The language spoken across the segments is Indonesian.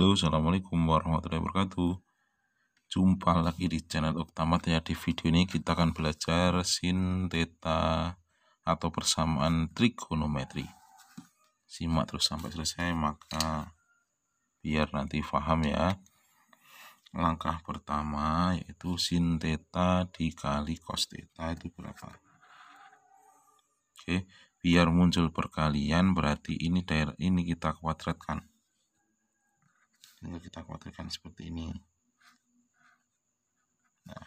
Halo, Assalamualaikum warahmatullahi wabarakatuh Jumpa lagi di channel Oktamat ya Di video ini kita akan belajar sin theta atau persamaan trigonometri Simak terus sampai selesai maka biar nanti paham ya Langkah pertama yaitu sin theta dikali cos theta itu berapa Oke, biar muncul perkalian berarti ini daerah ini kita kuadratkan tinggal kita kuadratkan seperti ini nah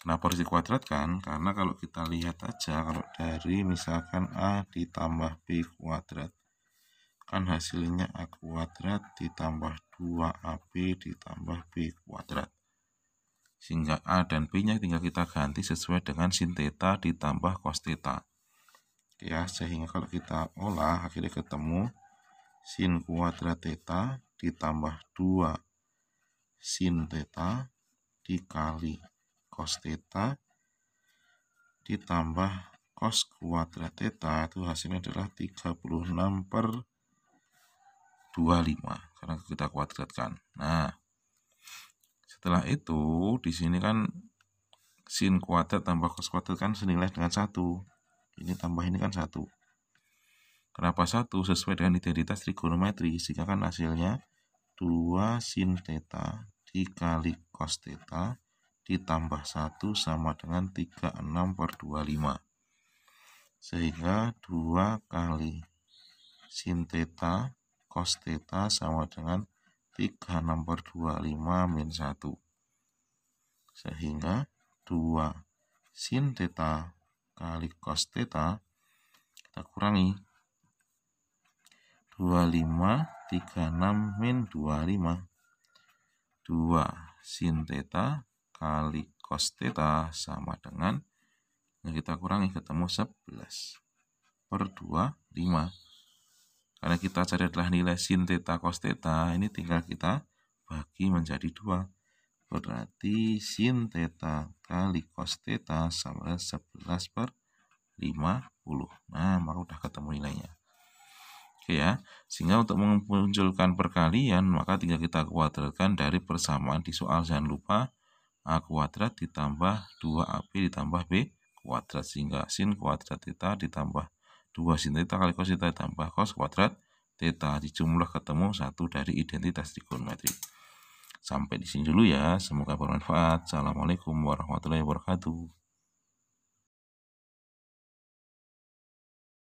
kenapa harus dikuadratkan karena kalau kita lihat aja kalau dari misalkan A ditambah B kuadrat kan hasilnya A kuadrat ditambah 2AB ditambah B kuadrat sehingga A dan B nya tinggal kita ganti sesuai dengan sin theta ditambah cos theta ya sehingga kalau kita olah akhirnya ketemu sin kuadrat theta ditambah 2 sin theta dikali cos theta ditambah cos kuadrat theta itu hasilnya adalah 36 per 25 karena kita kuadratkan. Nah, setelah itu di sini kan sin kuadrat tambah cos kuadrat kan senilai dengan satu. Ini tambah ini kan satu. Kenapa satu sesuai dengan identitas trigonometri, sehingga kan hasilnya 2 sin theta dikali cos theta ditambah 1 sama dengan 36 per 25. Sehingga 2 kali sin theta cos theta sama dengan 36 per 25 min 1. Sehingga 2 sin theta kali cos theta kita kurangi 25 36 min 25 2 sin theta kali cos theta sama dengan yang kita kurangi ketemu 11 per 2 5 karena kita cari adalah nilai sin theta cos theta ini tinggal kita bagi menjadi 2 berarti sin theta kali cos theta sama dengan 11 per 50 nah maka udah ketemu nilainya Oke ya. Sehingga untuk memunculkan perkalian maka tinggal kita kuadratkan dari persamaan di soal jangan lupa A kuadrat ditambah 2AB ditambah B kuadrat sehingga sin kuadrat theta ditambah 2 sin theta kali cos theta ditambah cos kuadrat theta dijumlah ketemu satu dari identitas trigonometri. Sampai di sini dulu ya, semoga bermanfaat. Assalamualaikum warahmatullahi wabarakatuh.